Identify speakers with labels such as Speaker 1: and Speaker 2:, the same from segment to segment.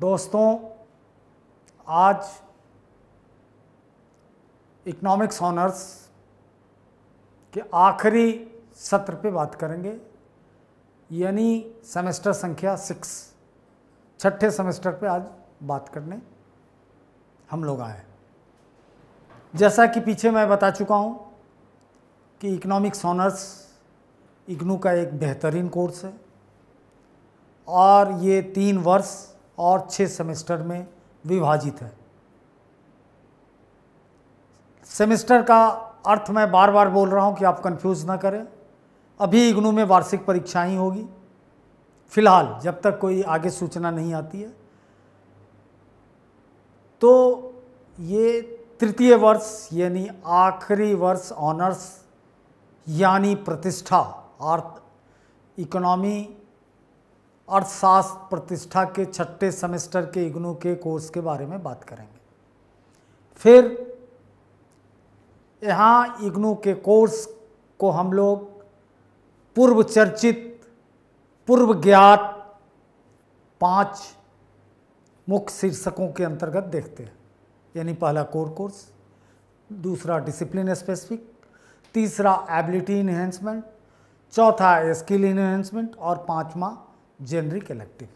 Speaker 1: दोस्तों आज economics honours के आखिरी सत्र पे बात करेंगे यानी सेमेस्टर संख्या सिक्स छठे सेमेस्टर पे आज बात करने हम लोग आए जैसा कि पीछे मैं बता चुका हूँ कि इकोनॉमिक्स ऑनर्स इग्नू का एक बेहतरीन कोर्स है और ये तीन वर्ष और छः सेमेस्टर में विभाजित है सेमेस्टर का अर्थ मैं बार बार बोल रहा हूँ कि आप कंफ्यूज ना करें अभी इग्नू में वार्षिक परीक्षाएं होगी फिलहाल जब तक कोई आगे सूचना नहीं आती है तो ये तृतीय वर्ष यानी आखिरी वर्ष ऑनर्स यानी प्रतिष्ठा आर्थ इकोनॉमी अर्थशास्त्र प्रतिष्ठा के छठे सेमेस्टर के इग्नू के कोर्स के बारे में बात करेंगे फिर यहाँ इग्नू के कोर्स को हम लोग पूर्व चर्चित पूर्व ज्ञात पांच मुख्य शीर्षकों के अंतर्गत देखते हैं यानी पहला कोर कोर्स दूसरा डिसिप्लिन स्पेसिफिक तीसरा एबिलिटी इन्हेंसमेंट चौथा स्किल इन्हेंसमेंट और पांचवा जेनरिक इलेक्टिव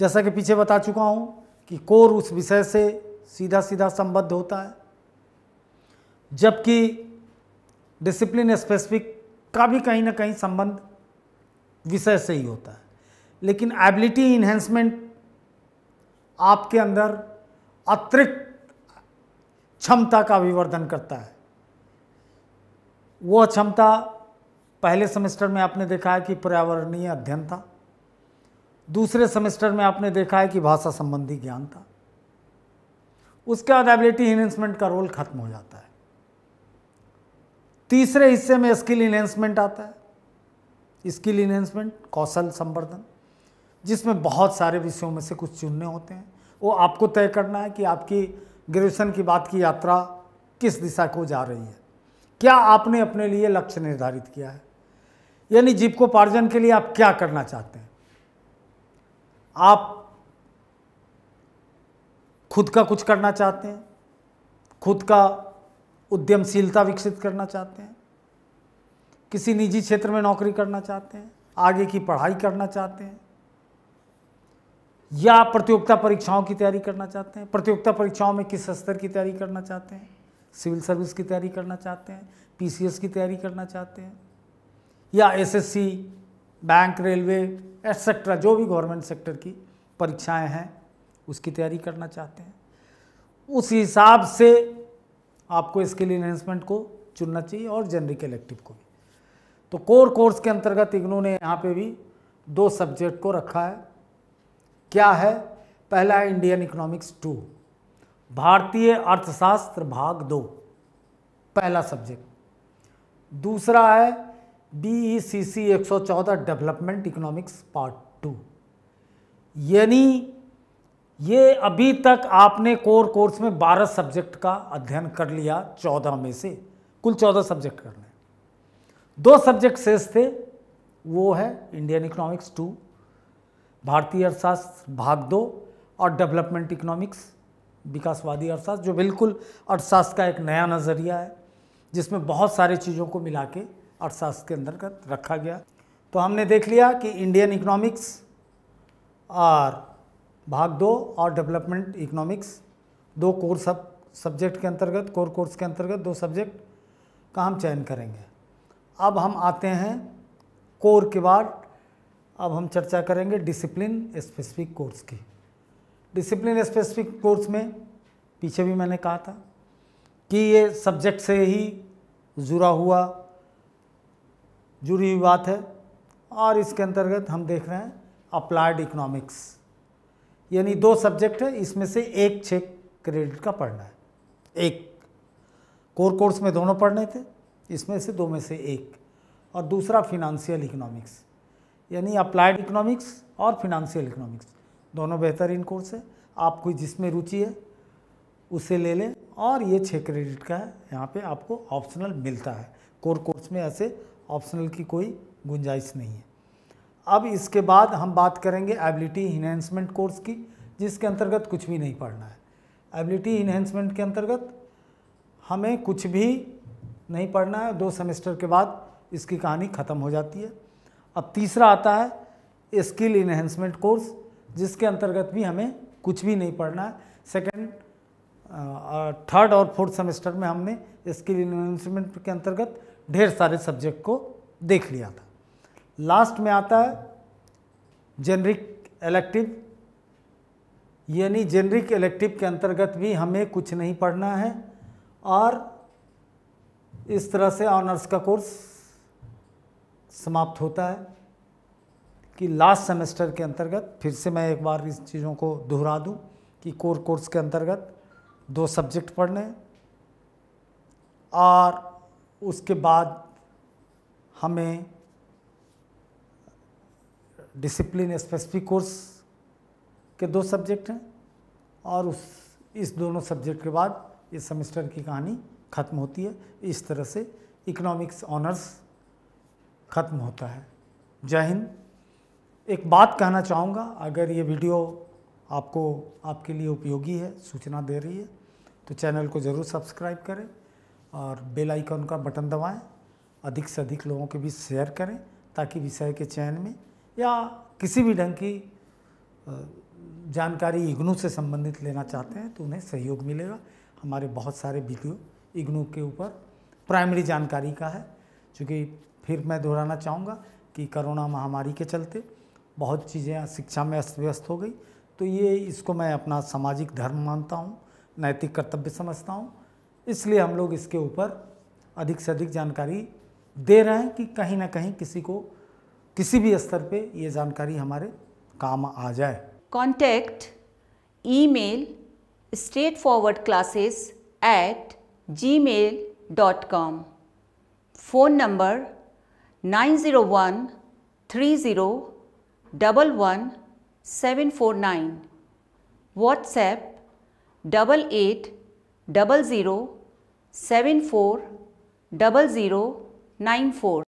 Speaker 1: जैसा कि पीछे बता चुका हूं कि कोर उस विषय से सीधा सीधा संबद्ध होता है जबकि डिसिप्लिन स्पेसिफिक का भी कहीं ना कहीं संबंध विषय से ही होता है लेकिन एबिलिटी इन्हेंसमेंट आपके अंदर अतिरिक्त क्षमता का विवर्धन करता है वह क्षमता पहले सेमेस्टर में आपने देखा है कि पर्यावरणीय अध्ययन था दूसरे सेमेस्टर में आपने देखा है कि भाषा संबंधी ज्ञान था उसके बाद एबिलिटी इन्हेंसमेंट का रोल खत्म हो जाता है तीसरे हिस्से में स्किल इन्हेंसमेंट आता है स्किल इन्हेंसमेंट कौशल संवर्धन जिसमें बहुत सारे विषयों में से कुछ चुनने होते हैं वो आपको तय करना है कि आपकी ग्रेजुएशन की बात की यात्रा किस दिशा को जा रही है क्या आपने अपने लिए लक्ष्य निर्धारित किया है यानी जीवकोपार्जन के लिए आप क्या करना चाहते हैं आप खुद का कुछ करना चाहते हैं खुद का उद्यमशीलता विकसित करना चाहते हैं किसी निजी क्षेत्र में नौकरी करना चाहते हैं आगे की पढ़ाई करना चाहते हैं या प्रतियोगिता परीक्षाओं की तैयारी करना चाहते हैं प्रतियोगिता परीक्षाओं में किस स्तर की तैयारी करना चाहते हैं सिविल सर्विस की तैयारी करना चाहते हैं पीसीएस की तैयारी करना चाहते हैं या एसएससी बैंक रेलवे एक्सेट्रा जो भी गवर्नमेंट सेक्टर की परीक्षाएं हैं उसकी तैयारी करना चाहते हैं उस हिसाब से आपको स्किल इन्हेंसमेंट को चुनना चाहिए और जनरिक इलेक्टिव को भी तो कोर कोर्स के अंतर्गत इग्नू ने यहाँ पे भी दो सब्जेक्ट को रखा है क्या है पहला है इंडियन इकोनॉमिक्स टू भारतीय अर्थशास्त्र भाग दो पहला सब्जेक्ट दूसरा है बी सी सी एक सौ चौदह डेवलपमेंट इकोनॉमिक्स पार्ट टू यानी ये अभी तक आपने कोर कोर्स में 12 सब्जेक्ट का अध्ययन कर लिया 14 में से कुल 14 सब्जेक्ट करने दो सब्जेक्ट शेष थे वो है इंडियन इकोनॉमिक्स टू भारतीय अर्थशास्त्र भाग दो और डेवलपमेंट इकोनॉमिक्स विकासवादी अर्थशास्त्र जो बिल्कुल अर्थशास्त्र का एक नया नज़रिया है जिसमें बहुत सारी चीज़ों को मिला के अर्थशास्त्र के अंतर्गत रखा गया तो हमने देख लिया कि इंडियन इकोनॉमिक्स और भाग दो और डेवलपमेंट इकोनॉमिक्स दो कोर सब सब्जेक्ट के अंतर्गत कोर कोर्स के अंतर्गत दो सब्जेक्ट का हम चयन करेंगे अब हम आते हैं कोर के बाद अब हम चर्चा करेंगे डिसिप्लिन स्पेसिफिक कोर्स की डिसिप्लिन स्पेसिफिक कोर्स में पीछे भी मैंने कहा था कि ये सब्जेक्ट से ही जुड़ा हुआ जुड़ी हुई बात है और इसके अंतर्गत हम देख रहे हैं अप्लाइड इकोनॉमिक्स यानी दो सब्जेक्ट है इसमें से एक छः क्रेडिट का पढ़ना है एक कोर कोर्स में दोनों पढ़ने थे इसमें से दो में से एक और दूसरा फिनंशियल इकोनॉमिक्स यानी अप्लाइड इकोनॉमिक्स और फिनंशियल इकोनॉमिक्स दोनों बेहतरीन कोर्स है आपको जिसमें रुचि है उसे ले लें और ये छः क्रेडिट का है यहाँ पे आपको ऑप्शनल मिलता है कोर कोर्स में ऐसे ऑप्शनल की कोई गुंजाइश नहीं है अब इसके बाद हम बात करेंगे एबिलिटी इन्हेंसमेंट कोर्स की जिसके अंतर्गत कुछ भी नहीं पढ़ना है एबिलिटी इन्हेंसमेंट के अंतर्गत हमें कुछ भी नहीं पढ़ना है दो सेमेस्टर के बाद इसकी कहानी ख़त्म हो जाती है अब तीसरा आता है स्किल इन्हेंसमेंट कोर्स जिसके अंतर्गत भी हमें कुछ भी नहीं पढ़ना है सेकेंड थर्ड और फोर्थ सेमेस्टर में हमने स्किल इन्हेंसमेंट के अंतर्गत ढेर सारे सब्जेक्ट को देख लिया था लास्ट में आता है जेनरिक इलेक्टिव यानी जेनरिक इलेक्टिव के अंतर्गत भी हमें कुछ नहीं पढ़ना है और इस तरह से ऑनर्स का कोर्स समाप्त होता है कि लास्ट सेमेस्टर के अंतर्गत फिर से मैं एक बार इस चीज़ों को दोहरा दूं कि कोर कोर्स के अंतर्गत दो सब्जेक्ट पढ़ने और उसके बाद हमें डिसिप्लिन स्पेसिफिक कोर्स के दो सब्जेक्ट हैं और उस इस दोनों सब्जेक्ट के बाद इस सेमेस्टर की कहानी ख़त्म होती है इस तरह से इकोनॉमिक्स ऑनर्स ख़त्म होता है जय हिंद एक बात कहना चाहूँगा अगर ये वीडियो आपको आपके लिए उपयोगी है सूचना दे रही है तो चैनल को ज़रूर सब्सक्राइब करें और बेल आइकन का बटन दबाएं अधिक से अधिक लोगों के बीच शेयर करें ताकि विषय के चयन में या किसी भी ढंग की जानकारी इग्नू से संबंधित लेना चाहते हैं तो उन्हें सहयोग मिलेगा हमारे बहुत सारे वीडियो इग्नू के ऊपर प्राइमरी जानकारी का है चूँकि फिर मैं दोहराना चाहूँगा कि कोरोना महामारी के चलते बहुत चीज़ें शिक्षा में अस्त व्यस्त हो गई तो ये इसको मैं अपना सामाजिक धर्म मानता हूँ नैतिक कर्तव्य समझता हूँ इसलिए हम लोग इसके ऊपर अधिक से अधिक जानकारी दे रहे हैं कि कहीं ना कहीं किसी को किसी भी स्तर पे ये जानकारी हमारे काम आ जाए contact email straightforward classes at Gmail dot com phone number nine zero one three zero double one seven four nine WhatsApp double eight double zero seven four double zero nine four.